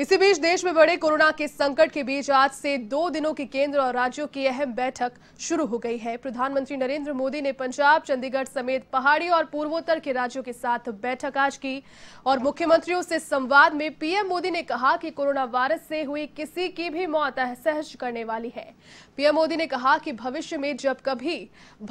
इसी बीच देश में बड़े कोरोना के संकट के बीच आज से दो दिनों की केंद्र और राज्यों की अहम बैठक शुरू हो गई है प्रधानमंत्री नरेंद्र मोदी ने पंजाब चंडीगढ़ समेत पहाड़ी और पूर्वोत्तर के राज्यों के साथ बैठक आज की और मुख्यमंत्रियों से संवाद में पीएम मोदी ने कहा कि कोरोना वायरस से हुई किसी की भी मौत सहज करने वाली है पीएम मोदी ने कहा कि भविष्य में जब कभी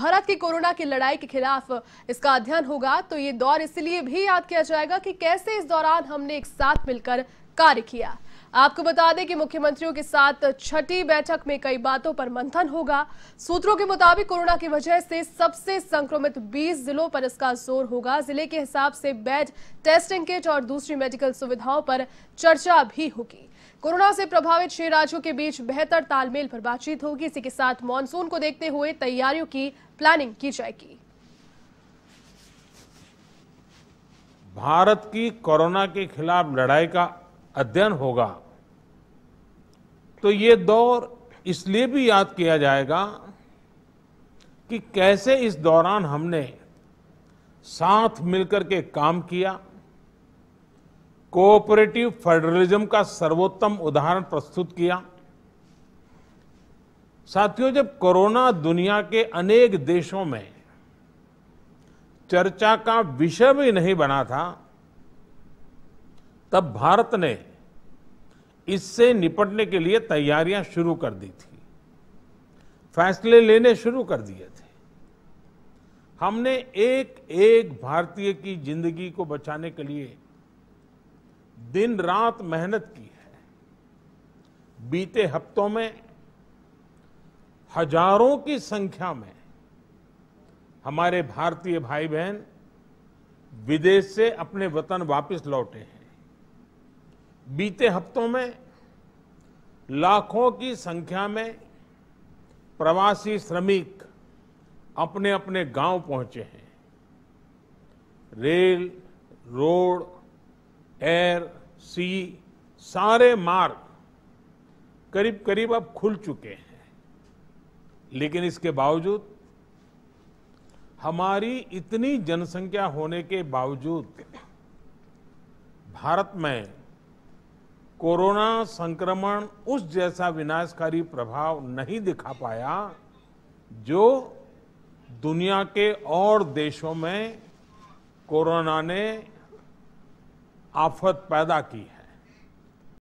भारत की कोरोना की लड़ाई के खिलाफ इसका अध्ययन होगा तो ये दौर इसलिए भी याद किया जाएगा कि कैसे इस दौरान हमने एक साथ मिलकर कार्य किया आपको बता दें कि मुख्यमंत्रियों के साथ छठी बैठक में कई बातों पर मंथन होगा सूत्रों के मुताबिक कोरोना की वजह से सबसे संक्रमित 20 जिलों पर इसका जोर होगा जिले के हिसाब से बेड टेस्टिंग किट और दूसरी मेडिकल सुविधाओं पर चर्चा भी होगी कोरोना से प्रभावित छह राज्यों के बीच बेहतर तालमेल पर बातचीत होगी इसी के साथ मानसून को देखते हुए तैयारियों की प्लानिंग की जाएगी भारत की कोरोना के खिलाफ लड़ाई का अध्ययन होगा तो ये दौर इसलिए भी याद किया जाएगा कि कैसे इस दौरान हमने साथ मिलकर के काम किया कोऑपरेटिव फेडरलिज्म का सर्वोत्तम उदाहरण प्रस्तुत किया साथियों जब कोरोना दुनिया के अनेक देशों में चर्चा का विषय भी नहीं बना था तब भारत ने इससे निपटने के लिए तैयारियां शुरू कर दी थी फैसले लेने शुरू कर दिए थे हमने एक एक भारतीय की जिंदगी को बचाने के लिए दिन रात मेहनत की है बीते हफ्तों में हजारों की संख्या में हमारे भारतीय भाई बहन विदेश से अपने वतन वापस लौटे हैं बीते हफ्तों में लाखों की संख्या में प्रवासी श्रमिक अपने अपने गांव पहुंचे हैं रेल रोड एयर सी सारे मार्ग करीब करीब अब खुल चुके हैं लेकिन इसके बावजूद हमारी इतनी जनसंख्या होने के बावजूद भारत में कोरोना संक्रमण उस जैसा विनाशकारी प्रभाव नहीं दिखा पाया जो दुनिया के और देशों में कोरोना ने आफत पैदा की है